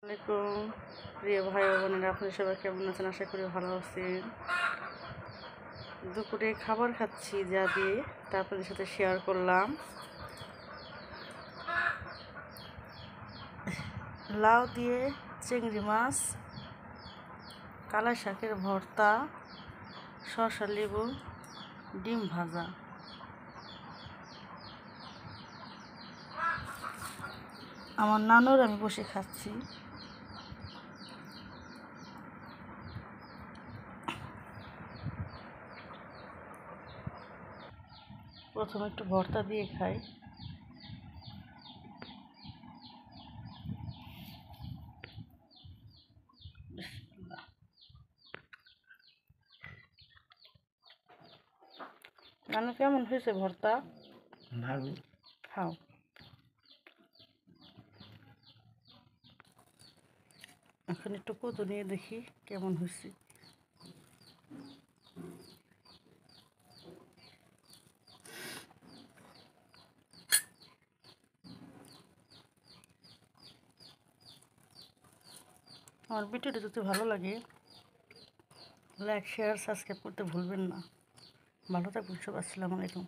আসসালামাইকুম প্রিয় ভাই বোনেরা আপনি সবাই কেমন আছেন আশা করি ভালো আছেন দুপুরে খাবার খাচ্ছি যা দিয়ে তা আপনাদের সাথে শেয়ার করলাম লাউ দিয়ে চিংড়ি মাছ কালা শাকের ভর্তা শসা লেবু ডিম ভাজা আমার নানুর আমি বসে খাচ্ছি প্রথমে একটু ভর্তা দিয়ে খাই নানু কেমন হয়েছে ভর্তা ভালো খাও এখন একটু কত নিয়ে দেখি কেমন হয়েছে আমার ভিডিওটি যদি ভালো লাগে লাইক শেয়ার সাবস্ক্রাইব করতে ভুলবেন না ভালো থাকবেন সব আসসালামু আলাইকুম